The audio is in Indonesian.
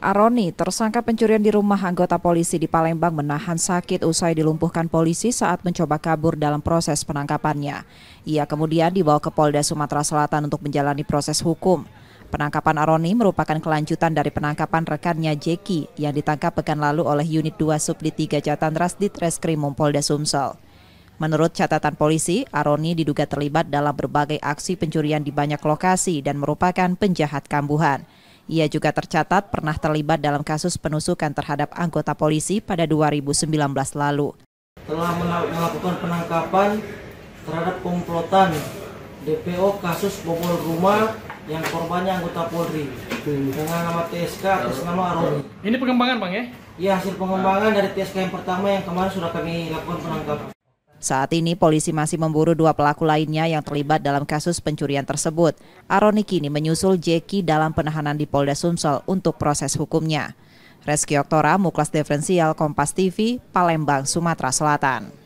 Aroni, tersangka pencurian di rumah anggota polisi di Palembang menahan sakit usai dilumpuhkan polisi saat mencoba kabur dalam proses penangkapannya. Ia kemudian dibawa ke Polda Sumatera Selatan untuk menjalani proses hukum. Penangkapan Aroni merupakan kelanjutan dari penangkapan rekannya Jeki yang ditangkap pekan lalu oleh unit 2 Subdit 3 Jatandras di Treskrimum Polda Sumsel. Menurut catatan polisi, Aroni diduga terlibat dalam berbagai aksi pencurian di banyak lokasi dan merupakan penjahat kambuhan. Ia juga tercatat pernah terlibat dalam kasus penusukan terhadap anggota polisi pada 2019 lalu. Telah melakukan penangkapan terhadap komplotan DPO kasus bobol rumah yang korbannya anggota Polri dengan nama TSK atas nama Aroni. Ini pengembangan Bang ya? Iya hasil pengembangan dari TSK yang pertama yang kemarin sudah kami lakukan penangkapan. Saat ini polisi masih memburu dua pelaku lainnya yang terlibat dalam kasus pencurian tersebut. Aroni kini menyusul Jeki dalam penahanan di Polda Sumsel untuk proses hukumnya. Reski Oktora, Muklas Defensial, Kompas TV, Palembang, Sumatera Selatan.